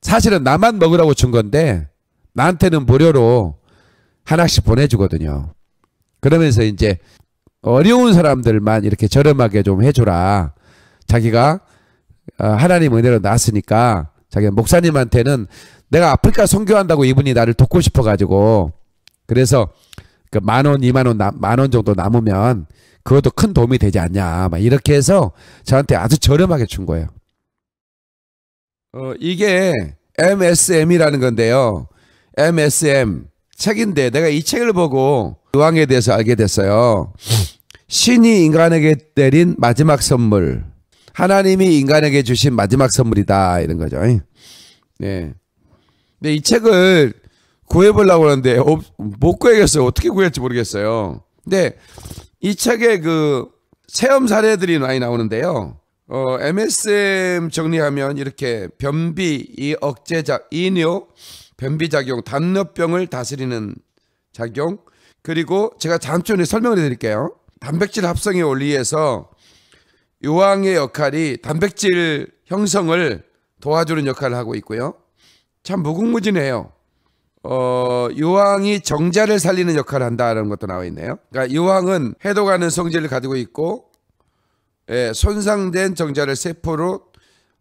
사실은 나만 먹으라고 준 건데 나한테는 무료로 하나씩 보내주거든요. 그러면서 이제 어려운 사람들만 이렇게 저렴하게 좀 해주라. 자기가 어, 하나님 은혜로 나왔으니까 자기 가 목사님한테는 내가 아프리카 선교한다고 이분이 나를 돕고 싶어가지고 그래서 그만 원, 이만 원, 만 원 정도 남으면 그것도 큰 도움이 되지 않냐. 막 이렇게 해서 저한테 아주 저렴하게 준 거예요. 어, 이게 MSM이라는 건데요. MSM 책인데 내가 이 책을 보고 의황에 그 대해서 알게 됐어요. 신이 인간에게 때린 마지막 선물. 하나님이 인간에게 주신 마지막 선물이다 이런 거죠. 네. 근데 이 책을 구해보려고 하는데 어, 못 구해겠어요. 어떻게 구할지 모르겠어요. 근데 이 책에 그 체험 사례들이 많이 나오는데요. 어, MSM 정리하면 이렇게 변비 이 억제작 이뇨 변비 작용 단뇨병을 다스리는 작용 그리고 제가 다음 주에 설명을 해드릴게요. 단백질 합성에올리에서요황의 역할이 단백질 형성을 도와주는 역할을 하고 있고요. 참 무궁무진해요. 어, 요황이 정자를 살리는 역할을 한다는 것도 나와 있네요. 그러니까 요황은 해독하는 성질을 가지고 있고 예, 손상된 정자를 세포로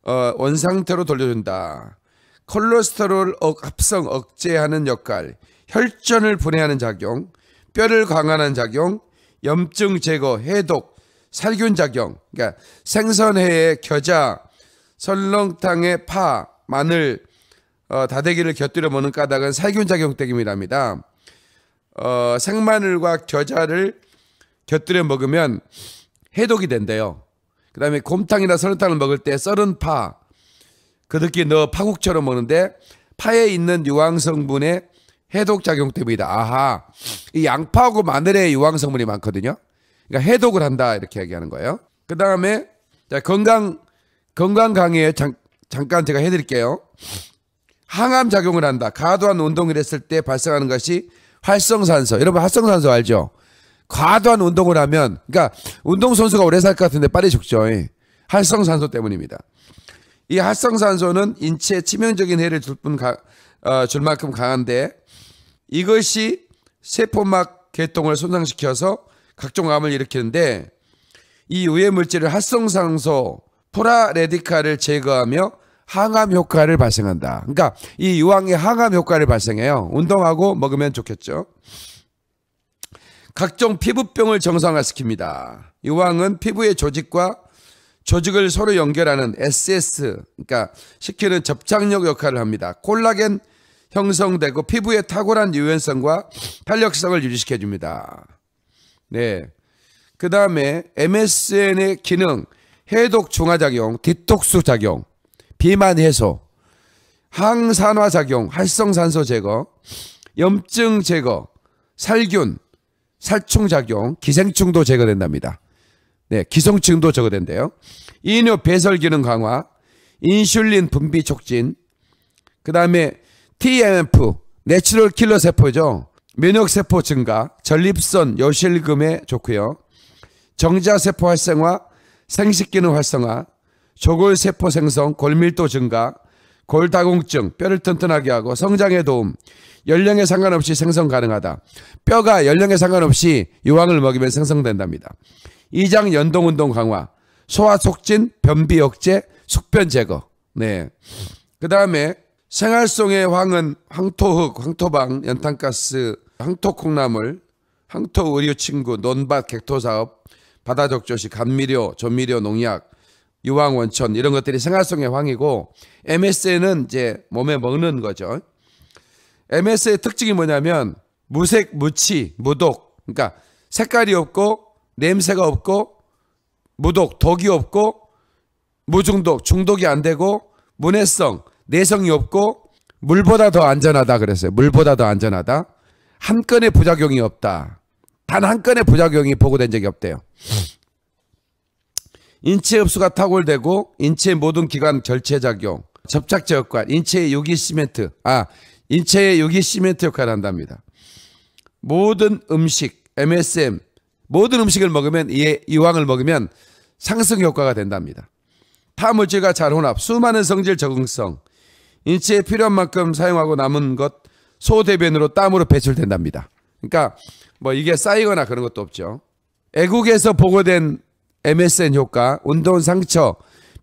어, 원상태로 돌려준다. 콜레스테롤 합성 억제하는 역할, 혈전을 분해하는 작용, 뼈를 강화하는 작용, 염증 제거, 해독, 살균 작용. 그러니까 생선회에 겨자, 설렁탕에 파, 마늘, 어, 다대기를 곁들여 먹는 까닭은 살균 작용 때문이랍니다. 어, 생마늘과 겨자를 곁들여 먹으면 해독이 된대요. 그 다음에 곰탕이나 설탕을 먹을 때 썰은 파, 그들끼 넣어 파국처럼 먹는데 파에 있는 유황 성분의 해독 작용 때문이다. 아하, 이 양파하고 마늘에 유황 성분이 많거든요. 그러니까 해독을 한다 이렇게 얘기하는 거예요. 그 다음에 건강 건강 강의에 잠, 잠깐 제가 해드릴게요. 항암 작용을 한다. 과도한 운동을 했을 때 발생하는 것이 활성산소. 여러분 활성산소 알죠? 과도한 운동을 하면 그러니까 운동선수가 오래 살 것 같은데 빨리 죽죠. 활성산소 때문입니다. 이 활성산소는 인체에 치명적인 해를 줄뿐 어, 줄 만큼 강한데 이것이 세포막 계통을 손상시켜서 각종 암을 일으키는데 이 유해 물질을 활성산소 프라레디칼을 제거하며 항암 효과를 발생한다. 그러니까 이 유황이 항암 효과를 발생해요. 운동하고 먹으면 좋겠죠. 각종 피부병을 정상화시킵니다. 이왕은 피부의 조직과 조직을 서로 연결하는 SS, 그러니까 시키는 접착력 역할을 합니다. 콜라겐 형성되고 피부의 탁월한 유연성과 탄력성을 유지시켜줍니다. 네. 그 다음에 MSN의 기능, 해독 중화작용, 디톡스 작용, 비만 해소, 항산화 작용, 활성산소 제거, 염증 제거, 살균, 살충작용, 기생충도 제거된답니다. 네, 기성층도 제거된대요. 이뇨 배설 기능 강화, 인슐린 분비 촉진, 그 다음에 TMF, 내추럴 킬러 세포죠. 면역 세포 증가, 전립선, 여실금에 좋고요. 정자 세포 활성화, 생식 기능 활성화, 조골 세포 생성, 골밀도 증가, 골다공증, 뼈를 튼튼하게 하고 성장에 도움, 연령에 상관없이 생성 가능하다. 뼈가 연령에 상관없이 유황을 먹이면 생성된답니다. 이장 연동운동 강화, 소화 촉진, 변비 억제, 숙변 제거. 네. 그 다음에 생활 속의 황은 황토흙, 황토방, 연탄가스, 황토콩나물, 황토 의료 친구, 논밭 객토 사업, 바다 적조시, 감미료, 조미료, 농약, 유황 원천 이런 것들이 생활 속의 황이고 MSN은 이제 몸에 먹는 거죠. MS의 특징이 뭐냐면 무색, 무치, 무독. 그러니까 색깔이 없고 냄새가 없고 무독, 독이 없고 무중독, 중독이 안 되고 문해성, 내성이 없고 물보다 더 안전하다 그랬어요. 물보다 더 안전하다. 한 건의 부작용이 없다. 단 한 건의 부작용이 보고된 적이 없대요. 인체 흡수가 탁월되고 인체의 모든 기관 절체 작용, 접착제 역관, 인체의 유기 시멘트, 아 인체의 여기 시멘트 역할을 한답니다. 모든 음식, MSM, 모든 음식을 먹으면 이왕을 먹으면 상승 효과가 된답니다. 타물질과 잘 혼합, 수많은 성질 적응성, 인체에 필요한 만큼 사용하고 남은 것 소대변으로 땀으로 배출된답니다. 그러니까 뭐 이게 쌓이거나 그런 것도 없죠. 애국에서 보고된 MSN 효과, 운동 상처,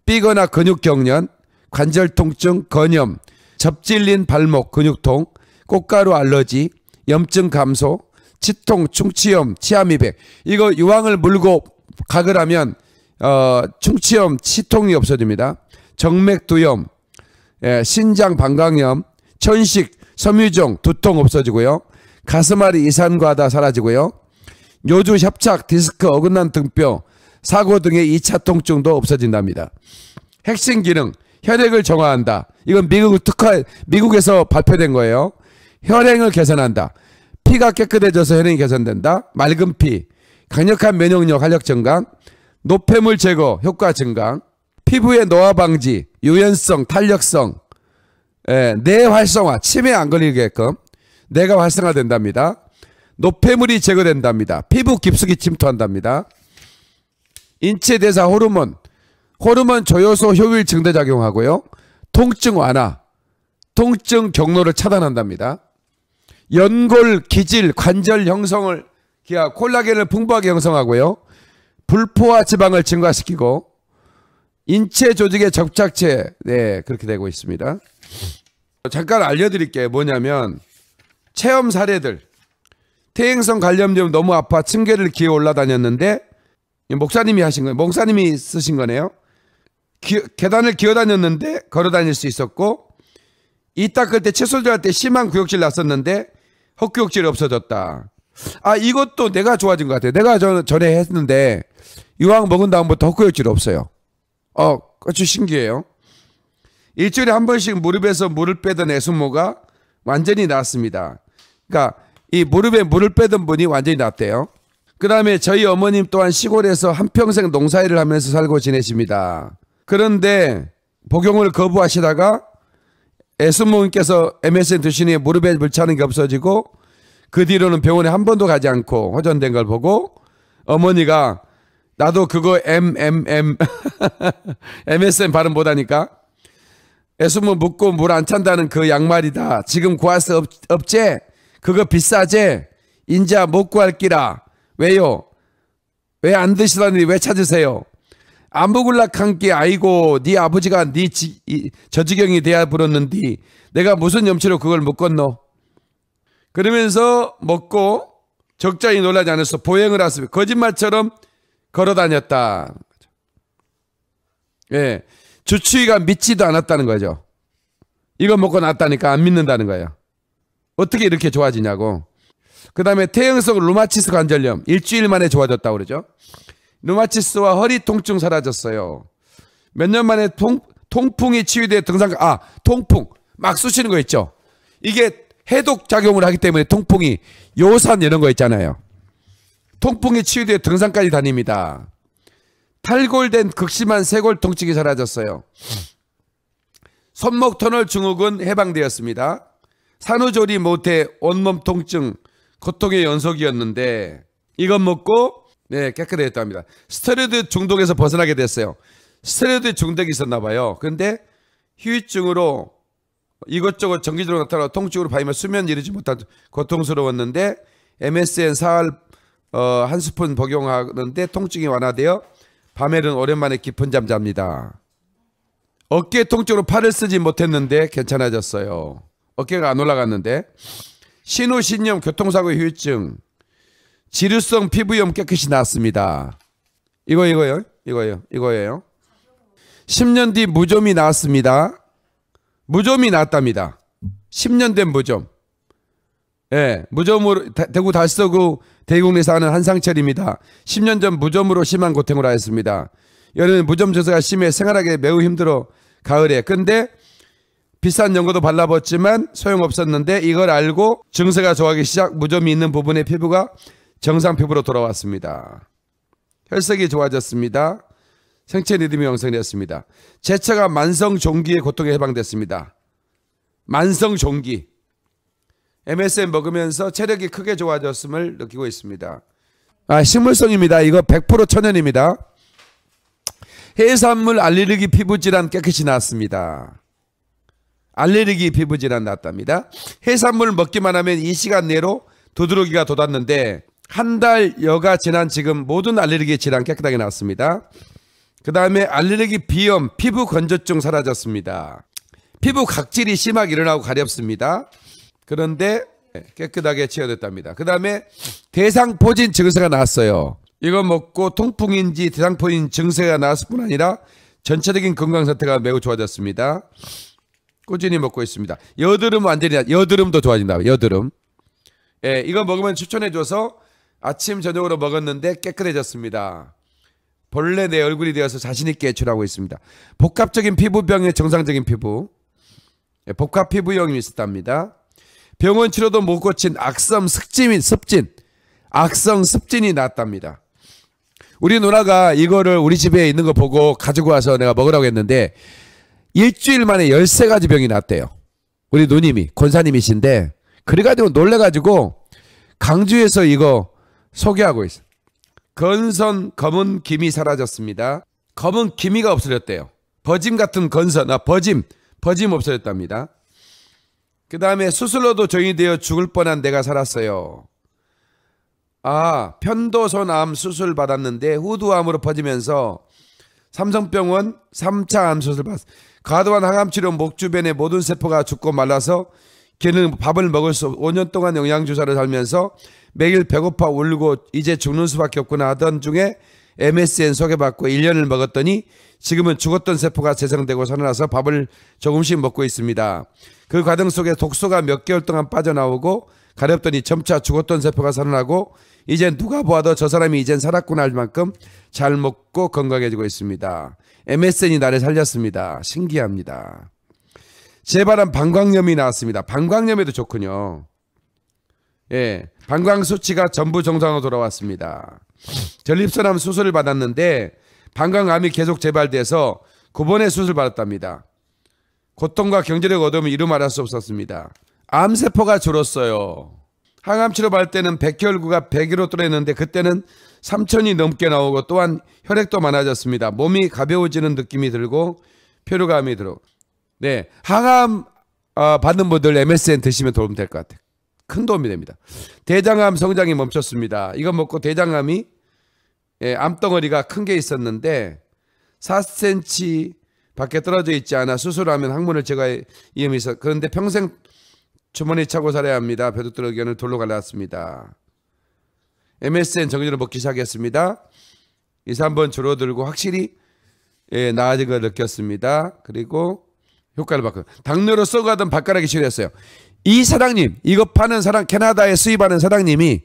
삐거나 근육 경련, 관절 통증, 건염, 접질린 발목 근육통, 꽃가루 알러지, 염증 감소, 치통, 충치염, 치아미백. 이거 유황을 물고 각을 하면 어, 충치염, 치통이 없어집니다. 정맥두염, 예, 신장 방광염, 천식, 섬유종, 두통 없어지고요. 가슴앓이 이산과다 사라지고요. 요주 협착, 디스크, 어긋난 등뼈, 사고 등의 2차 통증도 없어진답니다. 핵심 기능 혈액을 정화한다. 이건 미국 특화 미국에서 발표된 거예요. 혈행을 개선한다. 피가 깨끗해져서 혈행이 개선된다. 맑은 피, 강력한 면역력, 활력 증강, 노폐물 제거 효과 증강, 피부의 노화 방지, 유연성, 탄력성, 예, 뇌 활성화, 치매 안 걸리게끔 뇌가 활성화된답니다. 노폐물이 제거된답니다. 피부 깊숙이 침투한답니다. 인체 대사 호르몬, 호르몬 저요소 효율 증대 작용하고요. 통증 완화, 통증 경로를 차단한답니다. 연골, 기질, 관절 형성을 기하 콜라겐을 풍부하게 형성하고요. 불포화 지방을 증가시키고 인체 조직의 접착체 네 그렇게 되고 있습니다. 잠깐 알려드릴게 요 뭐냐면 체험 사례들 퇴행성 관련염 너무 아파 층계를 기어 올라다녔는데 목사님이 하신 거예요. 목사님이 쓰신 거네요. 기, 계단을 기어다녔는데 걸어다닐 수 있었고 이 닦을 때 채소 절할 때 심한 구역질 났었는데 헛구역질이 없어졌다. 아 이것도 내가 좋아진 것 같아요. 내가 저, 전에 했는데 이왕 먹은 다음부터 헛구역질 이 없어요. 어 아주 신기해요. 일주일에 한 번씩 무릎에서 물을 빼던 애순모가 완전히 나았습니다. 그러니까 이 무릎에 물을 빼던 분이 완전히 낫대요. 그 다음에 저희 어머님 또한 시골에서 한평생 농사일을 하면서 살고 지내십니다. 그런데 복용을 거부하시다가 에스모님께서 MSN 드시니 무릎에 물차는 게 없어지고 그 뒤로는 병원에 한 번도 가지 않고 허전된 걸 보고 어머니가 나도 그거 MMM MSN 발음 보다니까 에스모 묻고 물 안 찬다는 그 양말이다 지금 구할 수 없, 없제 그거 비싸제 인자 못 구할 끼라 왜요 왜 안 드시다니 왜 찾으세요 안부굴락한게 아이고 네 아버지가 네 지, 이, 저지경이 되어 불었는디 내가 무슨 염치로 그걸 묶었노 그러면서 먹고 적자에 놀라지 않아서 보행을 하습니 거짓말처럼 걸어다녔다 예 주치의가 믿지도 않았다는 거죠 이거 먹고 났다니까 안 믿는다는 거예요 어떻게 이렇게 좋아지냐고 그 다음에 태형성 루마치스 관절염 일주일 만에 좋아졌다고 그러죠 류마티스와 허리 통증 사라졌어요. 몇 년 만에 통, 통풍이 치유돼 등산 아 통풍 막 쑤시는 거 있죠. 이게 해독 작용을 하기 때문에 통풍이 요산 이런 거 있잖아요. 통풍이 치유돼 등산까지 다닙니다. 탈골된 극심한 쇄골 통증이 사라졌어요. 손목 터널 증후군 해방되었습니다. 산후조리 못해 온몸 통증 고통의 연속이었는데 이건 먹고 네, 깨끗해졌다 니다 스테로이드 중독에서 벗어나게 됐어요. 스테로이드 중독이 있었나 봐요. 근데 휴유증으로 이것저것 정기적으로 나타나 통증으로 바이 수면 이르지 못한 고통스러웠는데 MSN 사흘 어, 한 스푼 복용하는데 통증이 완화되어 밤에는 오랜만에 깊은 잠 잡니다. 어깨 통증으로 팔을 쓰지 못했는데 괜찮아졌어요. 어깨가 안 올라갔는데 신우신염 교통사고 후유증 지루성 피부염 깨끗이 나 났습니다. 이거 이거요. 이거요. 이거예요. 10년 뒤 무좀이 나왔습니다. 무좀이 났답니다. 10년 된 무좀. 예, 무좀으로 대구 달서구 대구에 사는 한상철입니다. 10년 전 무좀으로 심한 고통을 하였습니다. 여름에 무좀 조사가 심해 생활하기 매우 힘들어 가을에. 근데 비싼 연고도 발라봤지만 소용없었는데 이걸 알고 증세가 좋아하기 시작 무좀이 있는 부분의 피부가 정상표부로 돌아왔습니다. 혈색이 좋아졌습니다. 생체 리듬이 형성되었습니다. 제 차가 만성 종기의 고통에 해방됐습니다. 만성 종기. MSM 먹으면서 체력이 크게 좋아졌음을 느끼고 있습니다. 아, 식물성입니다. 이거 100% 천연입니다. 해산물 알레르기 피부질환 깨끗이 났습니다. 알레르기 피부질환 났답니다. 해산물 먹기만 하면 2시간 내로 두드러기가 돋았는데 한 달여가 지난 지금 모든 알레르기 질환 깨끗하게 나왔습니다. 그 다음에 알레르기 비염, 피부 건조증 사라졌습니다. 피부 각질이 심하게 일어나고 가렵습니다. 그런데 예, 깨끗하게 치료됐답니다. 그 다음에 대상포진 증세가 나왔어요. 이거 먹고 통풍인지 대상포진 증세가 나왔을 뿐 아니라 전체적인 건강 상태가 매우 좋아졌습니다. 꾸준히 먹고 있습니다. 여드름 완전히 여드름도 좋아진다. 여드름. 예, 이거 먹으면 추천해줘서 아침 저녁으로 먹었는데 깨끗해졌습니다. 본래 내 얼굴이 되어서 자신있게 애출하고 있습니다. 복합적인 피부병의 정상적인 피부. 예, 복합 피부염이 있었답니다. 병원 치료도 못 고친 악성 습진이 습진. 악성 습진이 났답니다. 우리 누나가 이거를 우리 집에 있는 거 보고 가지고 와서 내가 먹으라고 했는데 일주일 만에 열세 가지 병이 났대요. 우리 누님이 권사님이신데 그래가지고 놀래가지고 강주에서 이거 소개하고 있어. 건선 검은 김이 사라졌습니다. 검은 기미가 없어졌대요. 버짐 같은 건선, 아, 버짐, 버짐 없어졌답니다. 그 다음에 수술로도 정이 되어 죽을 뻔한 내가 살았어요. 아, 편도선암 수술 받았는데 후두암으로 퍼지면서 삼성병원 3차 암 수술 받았어. 과도한 항암 치료 목 주변의 모든 세포가 죽고 말라서 걔는 밥을 먹을 수 5년 동안 영양주사를 살면서 매일 배고파 울고 이제 죽는 수밖에 없구나 하던 중에 MSN 소개받고 1년을 먹었더니 지금은 죽었던 세포가 재생되고 살아나서 밥을 조금씩 먹고 있습니다. 그 과정 속에 독소가 몇 개월 동안 빠져나오고 가렵더니 점차 죽었던 세포가 살아나고 이젠 누가 보아도 저 사람이 이젠 살았구나 할 만큼 잘 먹고 건강해지고 있습니다. MSN이 나를 살렸습니다. 신기합니다. 재발한 방광염이 나왔습니다. 방광염에도 좋군요. 예, 방광 수치가 전부 정상으로 돌아왔습니다. 전립선암 수술을 받았는데 방광암이 계속 재발돼서 9번의 수술 을 받았답니다. 고통과 경제력 얻으면 이루 말할 수 없었습니다. 암세포가 줄었어요. 항암 치료 받을 때는 백혈구가 100으로 뚫어있는데 그때는 3천이 넘게 나오고 또한 혈액도 많아졌습니다. 몸이 가벼워지는 느낌이 들고 피로감이 들어 네, 항암 어, 받는 분들 MSN 드시면 도움 될 것 같아요. 큰 도움이 됩니다. 대장암 성장이 멈췄습니다. 이거 먹고 대장암이 예, 암덩어리가 큰 게 있었는데 4cm 밖에 떨어져 있지 않아 수술하면 항문을 제거할 위험이 있어. 그런데 평생 주머니 차고 살아야 합니다. 배도들 의견을 돌로 갈랐습니다. MSN 정기적으로 먹기 시작했습니다. 2, 3번 줄어들고 확실히 예, 나아진 걸 느꼈습니다. 그리고 효과를 받고 당뇨로 썩어가던 발가락이 치료했어요. 이 사장님 이거 파는 사람 캐나다에 수입하는 사장님이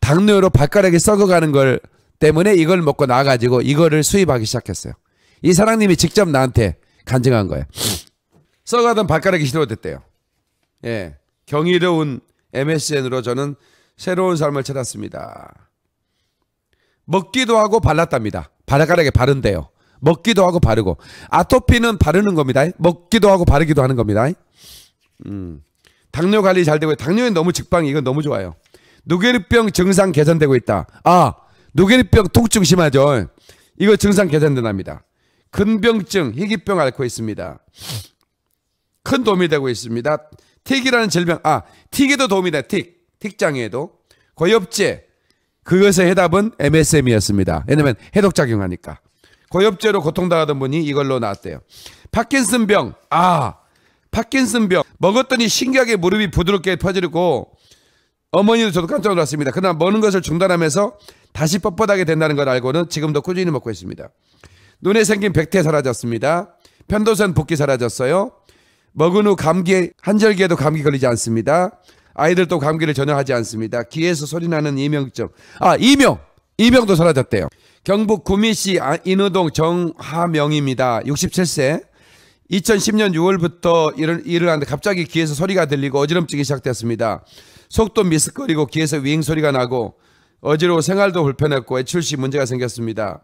당뇨로 발가락이 썩어가는 걸 때문에 이걸 먹고 나가지고 이거를 수입하기 시작했어요. 이 사장님이 직접 나한테 간증한 거예요. 썩어가던 발가락이 치료됐대요. 예, 경이로운 MSN으로 저는 새로운 삶을 찾았습니다. 먹기도 하고 발랐답니다. 발가락에 바른대요. 먹기도 하고 바르고. 아토피는 바르는 겁니다. 먹기도 하고 바르기도 하는 겁니다. 음. 당뇨 관리 잘 되고 당뇨에 너무 직방이 이건 너무 좋아요. 누게리병 증상 개선되고 있다. 아, 누게리병 통증 심하죠. 이거 증상 개선된답니다. 근병증, 희귀병 앓고 있습니다. 큰 도움이 되고 있습니다. 틱이라는 질병, 아, 틱에도 도움이 돼. 틱, 틱장애에도. 고엽제, 그것의 해답은 MSM이었습니다. 왜냐면 해독작용하니까. 고엽제로 고통당하던 분이 이걸로 나왔대요. 파킨슨병. 아, 파킨슨병. 먹었더니 신기하게 무릎이 부드럽게 펴지고 어머니도 저도 깜짝 놀랐습니다. 그러나 먹는 것을 중단하면서 다시 뻣뻣하게 된다는 걸 알고는 지금도 꾸준히 먹고 있습니다. 눈에 생긴 백태 사라졌습니다. 편도선 붓기 사라졌어요. 먹은 후 감기 한절기에도 감기 걸리지 않습니다. 아이들도 감기를 전혀 하지 않습니다. 귀에서 소리 나는 이명증. 아 이명 이명도 사라졌대요. 경북 구미시 아, 인우동 정하명입니다. 67세. 2010년 6월부터 일을, 일을 하는데 갑자기 귀에서 소리가 들리고 어지럼증이 시작됐습니다. 속도 미스거리고 귀에서 윙 소리가 나고 어지러워 생활도 불편했고 애출시 문제가 생겼습니다.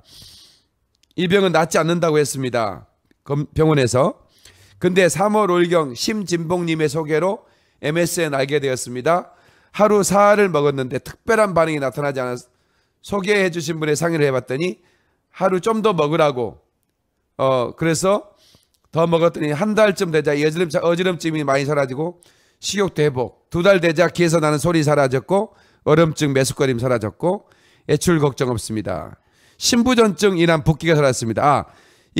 이 병은 낫지 않는다고 했습니다. 병원에서. 근데 3월 5일경 심진봉님의 소개로 MSN 알게 되었습니다. 하루 사알을 먹었는데 특별한 반응이 나타나지 않았, 습니다 소개해 주신 분의 상의를 해봤더니 하루 좀 더 먹으라고 어 그래서 더 먹었더니 한 달쯤 되자 어지럼, 증이 많이 사라지고 식욕대복두 달 되자 귀에서 나는 소리 사라졌고 얼음증 매스꺼림 사라졌고 애출 걱정 없습니다 신부전증이란 붓기가 살았습니다아이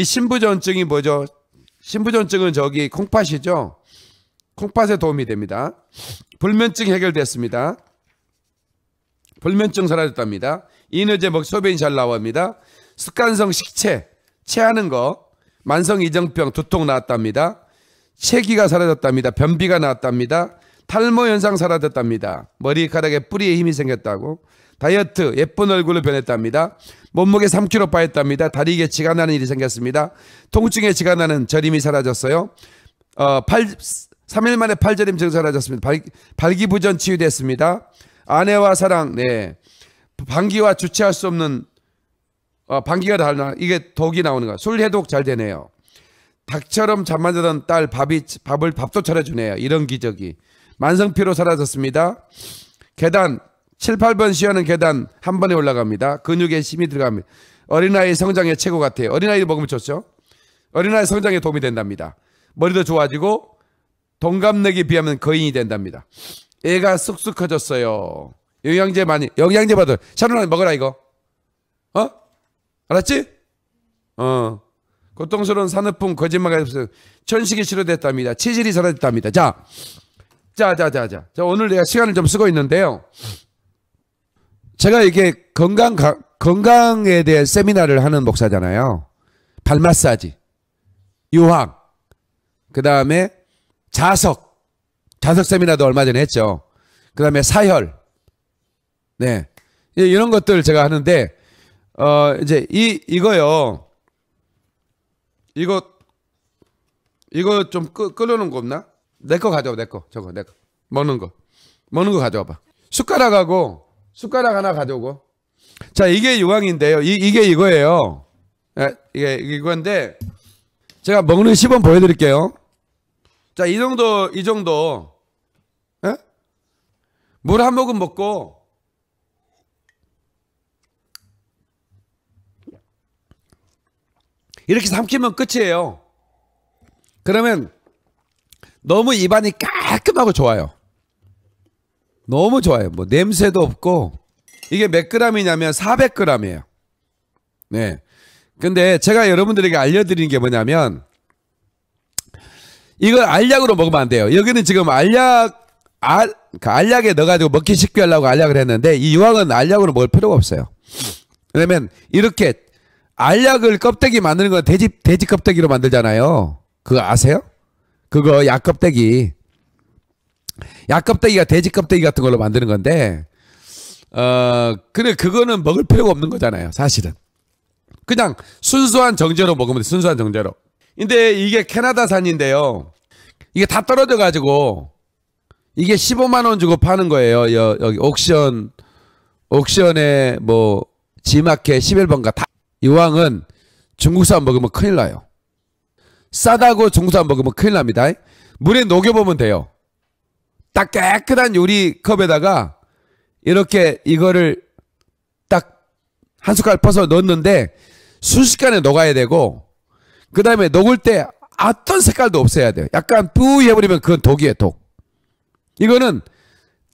신부전증이 뭐죠 신부전증은 저기 콩팥이죠 콩팥에 도움이 됩니다 불면증 해결됐습니다 불면증 사라졌답니다. 이너제먹 소변이 잘 나옵니다. 습관성 식체, 체하는 거, 만성 이정병, 두통 나왔답니다. 체기가 사라졌답니다. 변비가 나왔답니다. 탈모 현상 사라졌답니다. 머리카락에 뿌리에 힘이 생겼다고. 다이어트, 예쁜 얼굴로 변했답니다. 몸무게 3kg 빠졌답니다. 다리에 지가 나는 일이 생겼습니다. 통증에 지가 나는 저림이 사라졌어요. 어, 8, 3일 만에 팔저림 증 사라졌습니다. 발, 발기부전 치유됐습니다. 아내와 사랑, 네. 방귀와 주체할 수 없는 어, 방귀가 달라 이게 독이 나오는 거야. 술 해독 잘 되네요. 닭처럼 잠만 자던 딸 밥이 밥을 밥도 차려주네요. 이런 기적이 만성피로 사라졌습니다. 계단 7, 8번 시어는 계단 한 번에 올라갑니다. 근육에 힘이 들어갑니다. 어린아이 성장에 최고 같아요. 어린아이 먹으면 좋죠. 어린아이 성장에 도움이 된답니다. 머리도 좋아지고 동갑내기 비하면 거인이 된답니다. 애가 쑥쑥커졌어요. 영양제 많이 영양제 받아. 샤론아 먹어라 이거. 어? 알았지? 어. 고통스러운 산업품 거짓말가 없어요. 천식이 싫어됐답니다 체질이 사라졌답니다. 자, 자, 자, 자, 자. 자 오늘 내가 시간을 좀 쓰고 있는데요. 제가 이게 건강 가, 건강에 대해 세미나를 하는 목사잖아요. 발 마사지, 유황, 그 다음에 자석, 단석 세미나도 얼마 전에 했죠. 그 다음에 사혈. 네. 예, 이런 것들 제가 하는데, 어, 이제 이, 이거요. 이거, 이거 좀 끄, 끓여놓은 거 없나? 내 거 가져와, 내 거. 저거, 내 거. 먹는 거. 먹는 거 가져와 봐. 숟가락하고, 숟가락 하나 가져오고. 자, 이게 유황인데요. 이, 이게 이거예요. 예, 이게 이건데, 제가 먹는 시범 보여드릴게요. 자, 이 정도, 이 정도. 물한 모금 먹고 이렇게 삼키면 끝이에요. 그러면 너무 입안이 깔끔하고 좋아요. 너무 좋아요. 뭐 냄새도 없고 이게 몇 그램이냐면 400g이에요. 네. 근데 제가 여러분들에게 알려드리는 게 뭐냐면 이걸 알약으로 먹으면 안 돼요. 여기는 지금 알약 알, 그 알약에 넣어가지고 먹기 쉽게 하려고 알약을 했는데 이 유황은 알약으로 먹을 필요가 없어요. 왜냐면 이렇게 알약을 껍데기 만드는 건 돼지 돼지 껍데기로 만들잖아요. 그거 아세요? 그거 약 껍데기. 약 껍데기가 돼지 껍데기 같은 걸로 만드는 건데 어 근데 그거는 먹을 필요가 없는 거잖아요. 사실은. 그냥 순수한 정제로 먹으면 돼. 순수한 정제로. 근데 이게 캐나다산인데요. 이게 다 떨어져 가지고 이게 15만 원 주고 파는 거예요. 여, 여기 옥션 옥션에 뭐 지마켓 11번가 다 이왕은 중국산 먹으면 큰일 나요. 싸다고 중국산 먹으면 큰일 납니다. 물에 녹여보면 돼요. 딱 깨끗한 요리 컵에다가 이렇게 이거를 딱 한 숟갈 퍼서 넣었는데 순식간에 녹아야 되고 그 다음에 녹을 때 어떤 색깔도 없애야 돼요. 약간 뿌 해버리면 그건 독이에요 독. 이거는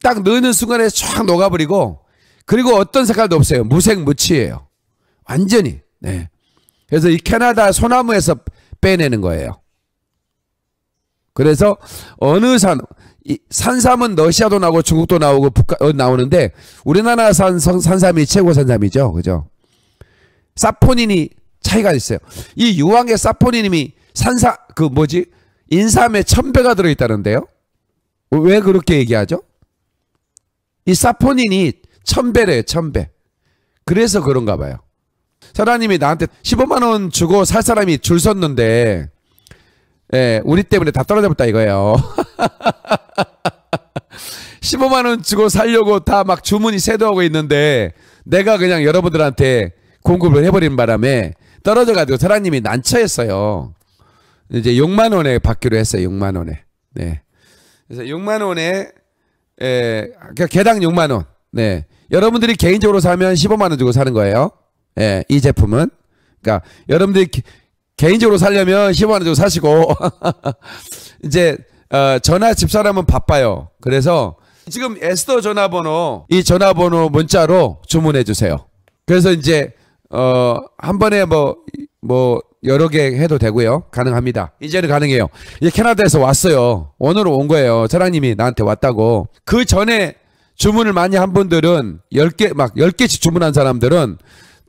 딱 넣는 순간에 촥 녹아버리고 그리고 어떤 색깔도 없어요. 무색무취예요. 완전히. 네. 그래서 이 캐나다 소나무에서 빼내는 거예요. 그래서 어느 산, 이 산삼은 러시아도 나오고 중국도 나오고 북한 어, 나오는데 우리나라 산 산삼이 최고 산삼이죠, 그죠? 사포닌이 차이가 있어요. 이 유황의 사포닌이 산사 그 뭐지 인삼의 천 배가 들어있다는데요. 왜 그렇게 얘기하죠? 이 사포닌이 천배래요, 천배. 그래서 그런가 봐요. 사장님이 나한테 15만 원 주고 살 사람이 줄 섰는데 예, 우리 때문에 다 떨어졌다 이거예요. 15만 원 주고 살려고 다 막 주문이 세도하고 있는데 내가 그냥 여러분들한테 공급을 해버린 바람에 떨어져가지고 사장님이 난처했어요. 이제 6만 원에 받기로 했어요. 6만 원에. 네. 그래서 6만 원에 에, 예, 그 개당 6만 원. 네. 여러분들이 개인적으로 사면 15만 원 주고 사는 거예요. 예, 이 제품은. 그러니까 여러분들이 개, 개인적으로 살려면 15만 원 주고 사시고 이제 어, 전화 집사람은 바빠요. 그래서 지금 에스더 전화번호 이 전화번호 문자로 주문해 주세요. 그래서 이제 어, 한 번에 뭐뭐 뭐, 뭐 여러 개 해도 되고요. 가능합니다. 이제는 가능해요. 이 캐나다에서 왔어요. 원으로 온 거예요. 사장님이 나한테 왔다고. 그 전에 주문을 많이 한 분들은 10개, 막 10개씩 주문한 사람들은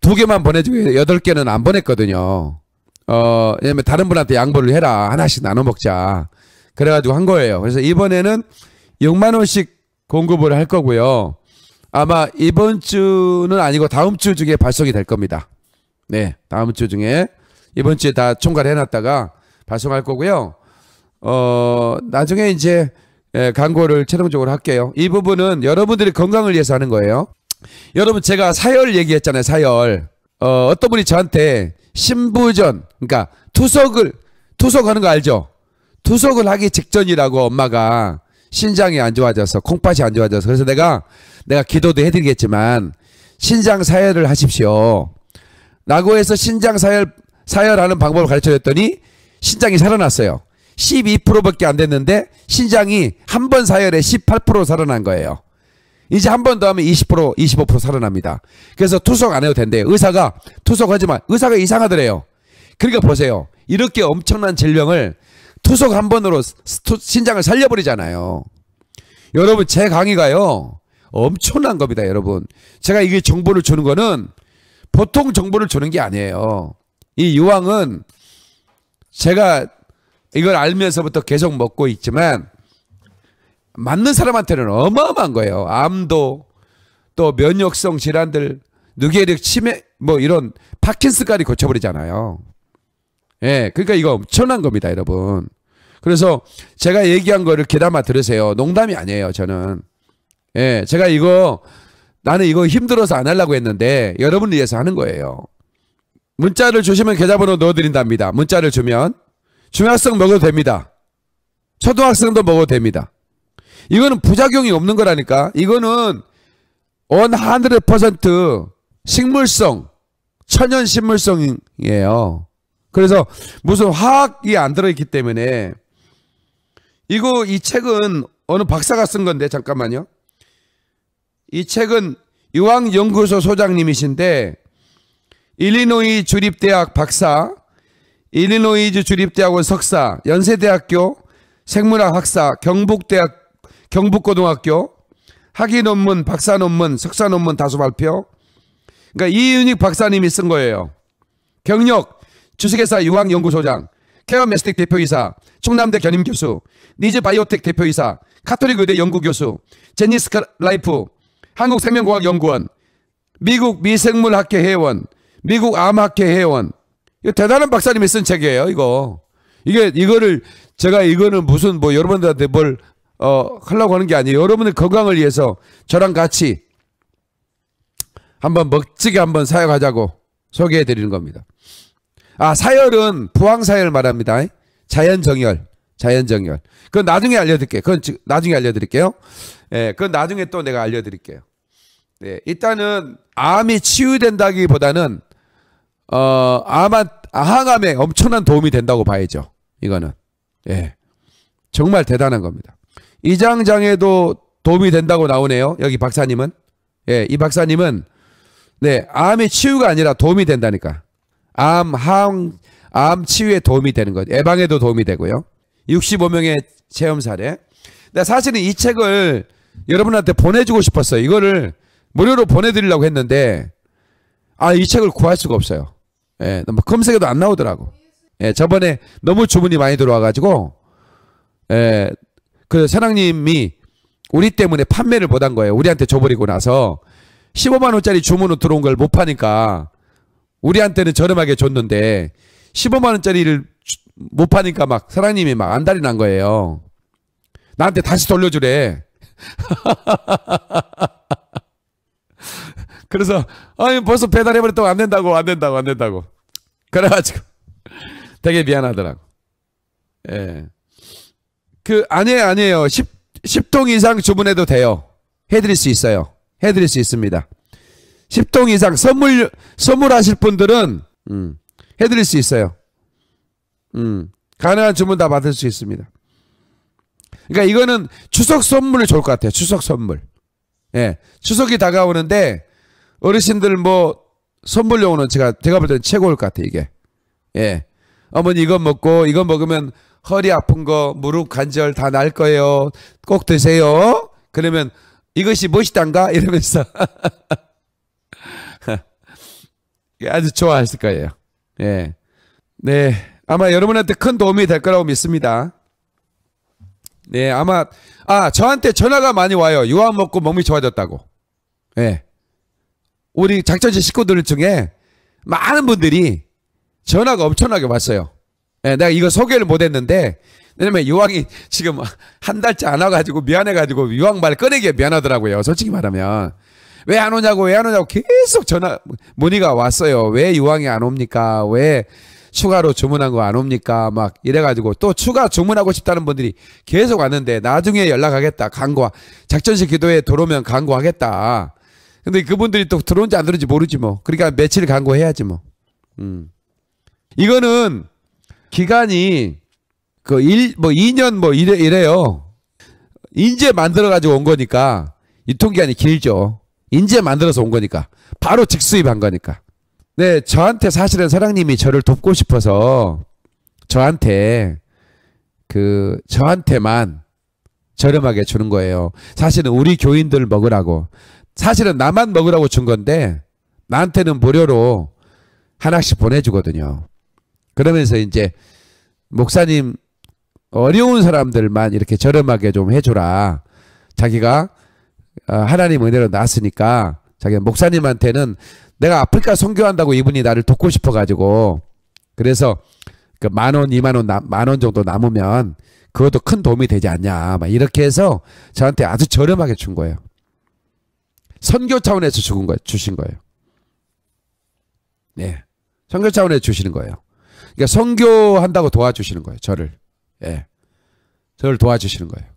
2 개만 보내주고 8 개는 안 보냈거든요. 어, 왜냐면 다른 분한테 양보를 해라. 하나씩 나눠 먹자. 그래가지고 한 거예요. 그래서 이번에는 6만원씩 공급을 할 거고요. 아마 이번 주는 아니고 다음 주 중에 발송이 될 겁니다. 네, 다음 주 중에 이번 주에 다 총괄해 놨다가 발송할 거고요. 어, 나중에 이제 예, 광고를 최종적으로 할게요. 이 부분은 여러분들의 건강을 위해서 하는 거예요. 여러분 제가 사열 얘기했잖아요. 사열. 어, 어떤 분이 저한테 신부전 그러니까 투석을 투석하는 거 알죠? 투석을 하기 직전이라고 엄마가 신장이 안 좋아져서 콩팥이 안 좋아져서 그래서 내가 내가 기도도 해드리겠지만 신장 사열을 하십시오. 라고 해서 신장 사열 사혈하는 방법을 가르쳐줬더니 신장이 살아났어요. 12%밖에 안 됐는데 신장이 한 번사혈에18% 살아난 거예요. 이제 한 번 더 하면 20% 25% 살아납니다. 그래서 투석 안 해도 된대요. 의사가 투석하지 만 의사가 이상하더래요. 그러니까 보세요. 이렇게 엄청난 질병을 투석 한 번으로 신장을 살려버리잖아요. 여러분 제 강의가요. 엄청난 겁니다, 여러분. 제가 이게 정보를 주는 거는 보통 정보를 주는 게 아니에요. 이 유황은 제가 이걸 알면서부터 계속 먹고 있지만 맞는 사람한테는 어마어마한 거예요. 암도 또 면역성 질환들 누계력 치매 뭐 이런 파킨스까지 고쳐버리잖아요. 예, 그러니까 이거 엄청난 겁니다, 여러분. 그래서 제가 얘기한 거를 귀담아 들으세요. 농담이 아니에요, 저는. 예, 제가 이거 나는 이거 힘들어서 안 하려고 했는데 여러분을 위해서 하는 거예요. 문자를 주시면 계좌번호 넣어드린답니다. 문자를 주면. 중학생 먹어도 됩니다. 초등학생도 먹어도 됩니다. 이거는 부작용이 없는 거라니까. 이거는 100% 식물성, 천연 식물성이에요. 그래서 무슨 화학이 안 들어있기 때문에 이거 이 책은 어느 박사가 쓴 건데 잠깐만요. 이 책은 유황연구소 소장님이신데 일리노이 주립대학 박사, 일리노이주 주립대학원 석사, 연세대학교 생물학 학사, 경북대학 경북고등학교 학위 논문, 박사 논문, 석사 논문 다수 발표. 그러니까 이윤익 박사님이 쓴 거예요. 경력 주식회사 유학연구소장, 케어메스틱 대표이사, 충남대 견임교수, 니즈바이오텍 대표이사, 카톨릭 의대 연구교수, 제니스 라이프, 한국생명공학연구원 미국 미생물학회 회원, 미국 암학회 회원. 이 대단한 박사님이 쓴 책이에요, 이거. 이게, 이거를, 제가 이거는 무슨 뭐 여러분들한테 뭘, 어, 하려고 하는 게 아니에요. 여러분의 건강을 위해서 저랑 같이 한번 멋지게 한번 사역하자고 소개해 드리는 겁니다. 아, 사열은 부항사열 말합니다. 자연정열. 자연정열. 그건 나중에 알려드릴게요. 그건 나중에 알려드릴게요. 예, 그건 나중에 또 내가 알려드릴게요. 네, 일단은 암이 치유된다기보다는 어, 아마 항암에 엄청난 도움이 된다고 봐야죠. 이거는 예 정말 대단한 겁니다. 이장 장에도 도움이 된다고 나오네요. 여기 박사님은 예이 박사님은 네 암의 치유가 아니라 도움이 된다니까 암 항 암 치유에 도움이 되는 것 예방에도 도움이 되고요. 65명의 체험 사례. 나 사실은 이 책을 여러분한테 보내주고 싶었어요. 이거를 무료로 보내드리려고 했는데 아 이 책을 구할 수가 없어요. 예, 뭐 검색에도 안 나오더라고. 예, 저번에 너무 주문이 많이 들어와가지고, 예, 그 사장님이 우리 때문에 판매를 못 한 거예요. 우리한테 줘버리고 나서 15만 원짜리 주문으로 들어온 걸 못 파니까 우리한테는 저렴하게 줬는데 15만 원짜리를 못 파니까 막 사장님이 막 안달이 난 거예요. 나한테 다시 돌려주래. 그래서 아니 벌써 배달해버렸다고 안 된다고 안 된다고 안 된다고 그래가지고 되게 미안하더라고. 예. 그 아니에요 아니에요. 10, 10통 이상 주문해도 돼요. 해드릴 수 있어요. 해드릴 수 있습니다. 10통 이상 선물 선물하실 분들은 음, 해드릴 수 있어요. 음, 가능한 주문 다 받을 수 있습니다. 그러니까 이거는 추석 선물이 좋을 것 같아요. 추석 선물. 예, 추석이 다가오는데 어르신들 뭐 선물용으로는 제가 제가 볼 때는 최고일 것 같아 이게. 예. 어머니 이거 먹고 이거 먹으면 허리 아픈 거 무릎 관절 다 날 거예요. 꼭 드세요. 그러면 이것이 멋있이단가 이러면서 예, 아주 좋아하실 거예요. 예. 네. 아마 여러분한테 큰 도움이 될 거라고 믿습니다. 네, 아마 아 저한테 전화가 많이 와요. 유황 먹고 몸이 좋아졌다고. 예. 우리 작전시 식구들 중에 많은 분들이 전화가 엄청나게 왔어요. 네, 내가 이거 소개를 못했는데 왜냐면 유황이 지금 한 달째 안 와가지고 미안해가지고 유황 말 꺼내기에 미안하더라고요. 솔직히 말하면 왜 안 오냐고 왜 안 오냐고 계속 전화 문의가 왔어요. 왜 유황이 안 옵니까? 왜 추가로 주문한 거 안 옵니까? 막 이래가지고 또 추가 주문하고 싶다는 분들이 계속 왔는데 나중에 연락하겠다. 광고 작전식 기도에 들어오면 광고하겠다. 근데 그분들이 또 들어온지 안 들어온지 모르지 뭐. 그러니까 며칠 광고해야지 뭐. 음. 이거는 기간이 그 1, 뭐 이년뭐 이래 이래요. 인제 만들어 가지고 온 거니까 유통기한이 길죠. 인제 만들어서 온 거니까 바로 직수입한 거니까. 네, 저한테 사실은 사장님이 저를 돕고 싶어서 저한테 그 저한테만 저렴하게 주는 거예요. 사실은 우리 교인들 먹으라고. 사실은 나만 먹으라고 준 건데 나한테는 무료로 하나씩 보내주거든요. 그러면서 이제 목사님 어려운 사람들만 이렇게 저렴하게 좀해줘라 자기가 어, 하나님 은혜로 낳았으니까 자기 목사님한테는 내가 아프리카 선교한다고 이분이 나를 돕고 싶어가지고 그래서 그 만 원, 이만 원, 만 원 정도 남으면 그것도 큰 도움이 되지 않냐. 막 이렇게 해서 저한테 아주 저렴하게 준 거예요. 선교 차원에서 죽은 거예요. 주신 거예요. 네. 선교 차원에서 주시는 거예요. 그러니까 선교한다고 도와주시는 거예요. 저를. 예. 저를 도와주시는 거예요.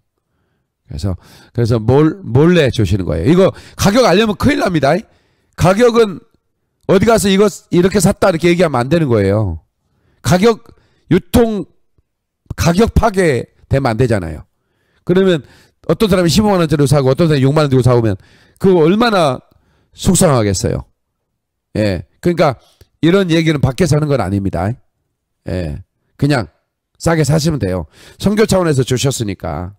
그래서 그래서 몰, 몰래 주시는 거예요. 이거 가격 알려면 큰일 납니다. 가격은 어디 가서 이거 이렇게 샀다 이렇게 얘기하면 안 되는 거예요. 가격 유통 가격 파괴 되면 안 되잖아요. 그러면 어떤 사람이 15만 원짜리 사고 어떤 사람이 6만 원 들고 사오면 그거 얼마나 속상하겠어요. 예. 그러니까 이런 얘기는 밖에사는건 아닙니다. 예. 그냥 싸게 사시면 돼요. 선교 차원에서 주셨으니까.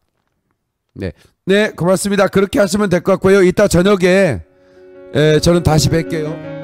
네. 네, 고맙습니다. 그렇게 하시면 될 것 같고요. 이따 저녁에 예, 저는 다시 뵐게요.